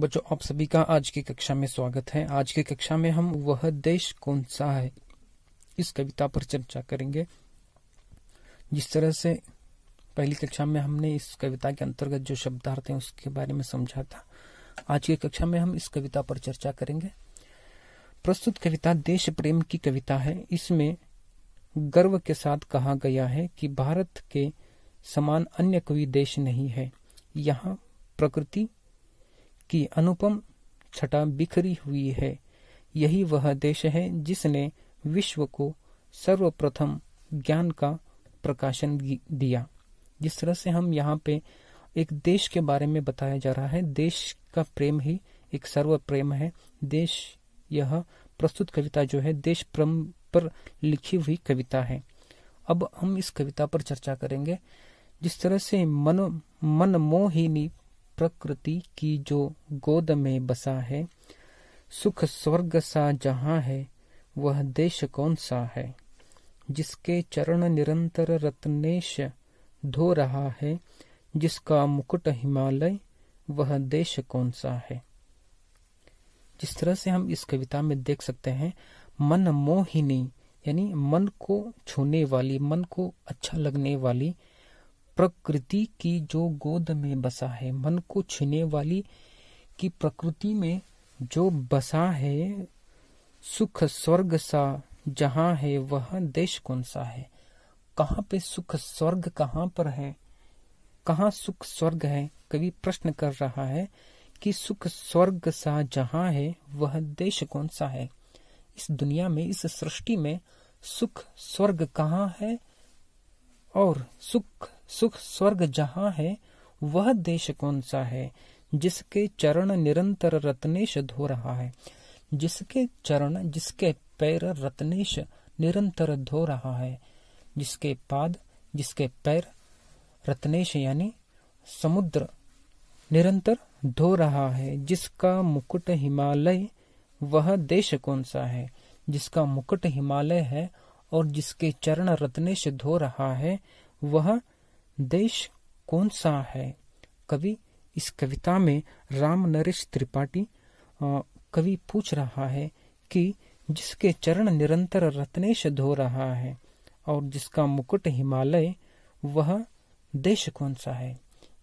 बच्चों आप सभी का आज की कक्षा में स्वागत है आज की कक्षा में हम वह देश कौन सा है इस कविता पर चर्चा करेंगे जिस तरह से पहली कक्षा में हमने इस कविता के अंतर्गत जो शब्दार्थ है उसके बारे में समझा था आज की कक्षा में हम इस कविता पर चर्चा करेंगे प्रस्तुत कविता देश प्रेम की कविता है इसमें गर्व के साथ कहा गया है कि भारत के समान अन्य कोई देश नहीं है यहाँ प्रकृति की अनुपम छटा बिखरी हुई है यही वह देश है जिसने विश्व को सर्वप्रथम ज्ञान का प्रकाशन दिया जिस तरह से हम यहाँ पे एक देश के बारे में बताया जा रहा है देश का प्रेम ही एक सर्व प्रेम है देश यह प्रस्तुत कविता जो है देश प्रेम पर लिखी हुई कविता है अब हम इस कविता पर चर्चा करेंगे जिस तरह से मन मन मोहिनी प्रकृति की जो गोद में बसा है सुख स्वर्ग सा जहाँ है वह देश कौन सा है जिसके चरण निरंतर रत्नेश धो रहा है जिसका मुकुट हिमालय वह देश कौन सा है जिस तरह से हम इस कविता में देख सकते हैं मन मोहिनी यानी मन को छूने वाली मन को अच्छा लगने वाली प्रकृति की जो गोद में बसा है मन को छूने वाली की प्रकृति में जो बसा है सुख स्वर्ग सा जहाँ है वह देश कौन सा है कहाँ पे सुख स्वर्ग कहाँ पर है कहाँ सुख स्वर्ग है कवि प्रश्न कर रहा है कि सुख स्वर्ग सा जहाँ है वह देश कौन सा है इस दुनिया में इस सृष्टि में सुख स्वर्ग कहाँ है और सुख सुख स्वर्ग जहाँ है वह देश कौन सा है जिसके चरण निरंतर रत्नेश धो रहा है जिसके चरण जिसके पैर रत्नेश निरंतर धो रहा है जिसके पाद जिसके पैर रत्नेश यानी समुद्र निरंतर धो रहा है जिसका मुकुट हिमालय वह देश कौन सा है जिसका मुकुट हिमालय है और जिसके चरण रत्नेश धो रहा है वह देश कौन सा है कवि इस कविता में राम नरेश त्रिपाठी कवि पूछ रहा है कि जिसके चरण निरंतर रत्नेश धो रहा है और जिसका मुकुट हिमालय वह देश कौन सा है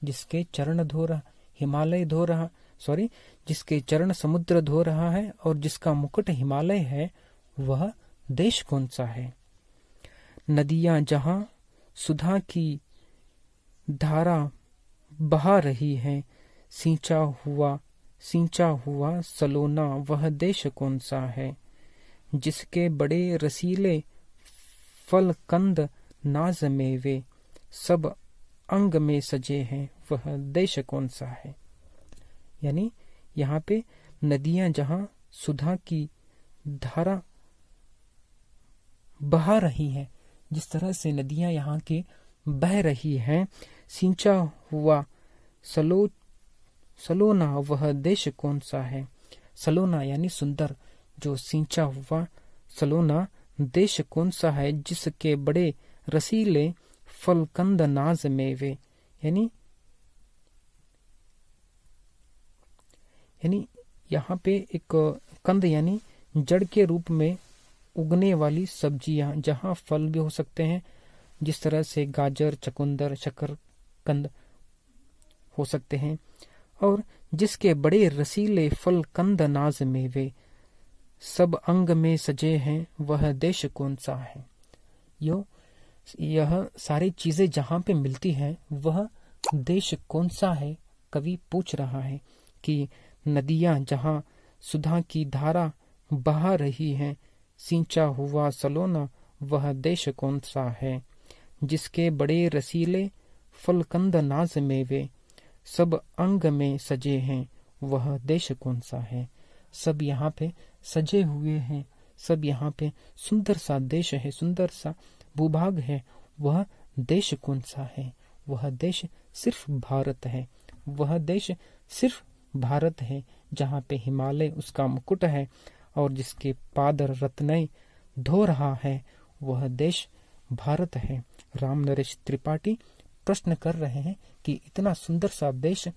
जिसके चरण धो रहा हिमालय धो रहा सॉरी जिसके चरण समुद्र धो रहा है और जिसका मुकुट हिमालय है वह देश कौन सा है नदियां जहां सुधा की धारा बहा रही है सींचा हुआ सींचा हुआ सलोना वह देश कौन सा है जिसके बड़े रसीले फल कंद नाज मेवे सब अंग में सजे हैं वह देश कौन सा है यानी यहाँ पे नदियां जहां सुधा की धारा बहा रही है जिस तरह से नदियां यहाँ के बह रही है सिंचा हुआ सलो सलोना वह देश कौन सा है सलोना यानी सुंदर जो सिंचा हुआ सलोना देश कौन सा है जिसके बड़े रसीले फलकंद नाज मेवे यानी यानी यहाँ पे एक कंद यानी जड़ के रूप में उगने वाली सब्जियां जहाँ फल भी हो सकते हैं जिस तरह से गाजर चकुंदर शकरकंद हो सकते हैं और जिसके बड़े रसीले फल कंद नाज में वे सब अंग में सजे हैं वह देश कौन सा है यो यह सारी चीजें जहां पे मिलती हैं वह देश कौन सा है कवि पूछ रहा है कि नदियां जहां सुधा की धारा बहा रही है सिंचा हुआ सलोना वह देश कौन सा है जिसके बड़े रसीले फलकंद नाज में वे सब अंग में सजे हैं वह देश कौन सा है सब यहाँ पे सजे हुए हैं सब यहाँ पे सुंदर सा देश है सुंदर सा भूभाग है वह देश कौन सा है वह देश सिर्फ भारत है वह देश सिर्फ भारत है जहाँ पे हिमालय उसका मुकुट है और जिसके पादर रत्नय धो रहा है वह देश भारत है राम नरेश त्रिपाठी प्रश्न कर रहे हैं कि इतना सुंदर सा देश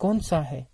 कौन सा है